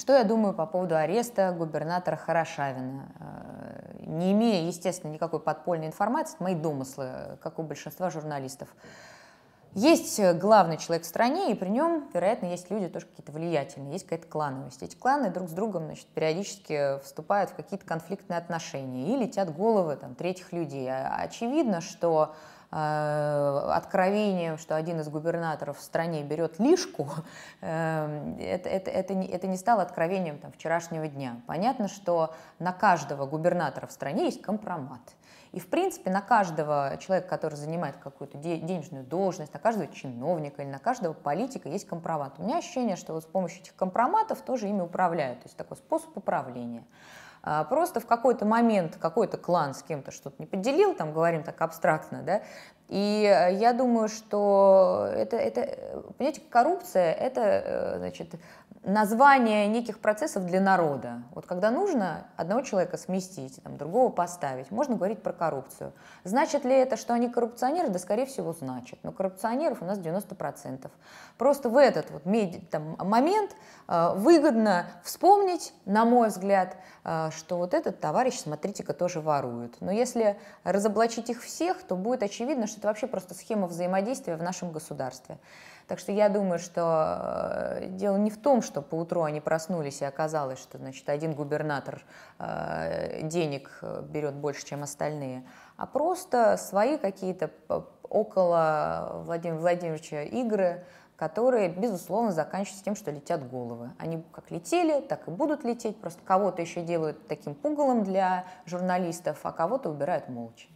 Что я думаю по поводу ареста губернатора Хорошавина? Э, не имея, естественно, никакой подпольной информации, это мои домыслы, э, как у большинства журналистов. Есть э, главный человек в стране, и при нем, вероятно, есть люди тоже какие-то влиятельные, есть какая-то клановость. Эти кланы друг с другом значит, периодически вступают в какие-то конфликтные отношения и летят головы там, третьих людей. А, очевидно, что Э, откровением, что один из губернаторов в стране берет лишку, эм, это, это, это, не, это не стало откровением там, вчерашнего дня. Понятно, что на каждого губернатора в стране есть компромат. И, в принципе, на каждого человека, который занимает какую-то денежную должность, на каждого чиновника или на каждого политика есть компромат. У меня ощущение, что вот с помощью этих компроматов тоже ими управляют. То есть такой способ управления. А, просто в какой-то момент какой-то клан с кем-то что-то не поделил, там говорим так абстрактно, да, и э, я думаю, что это, это э, понимаете, коррупция – это, э, значит, название неких процессов для народа. Вот когда нужно одного человека сместить, там, другого поставить, можно говорить про коррупцию. Значит ли это, что они коррупционеры? Да, скорее всего, значит. Но коррупционеров у нас 90%. Просто в этот вот там, момент э, выгодно вспомнить, на мой взгляд, э, что вот этот товарищ, смотрите-ка, тоже ворует. Но если разоблачить их всех, то будет очевидно, что это вообще просто схема взаимодействия в нашем государстве. Так что я думаю, что э, дело не в том, что что поутру они проснулись, и оказалось, что значит, один губернатор э, денег э, берет больше, чем остальные, а просто свои какие-то э, около Владимира Владимировича игры, которые, безусловно, заканчиваются тем, что летят головы. Они как летели, так и будут лететь, просто кого-то еще делают таким пугалом для журналистов, а кого-то убирают молча.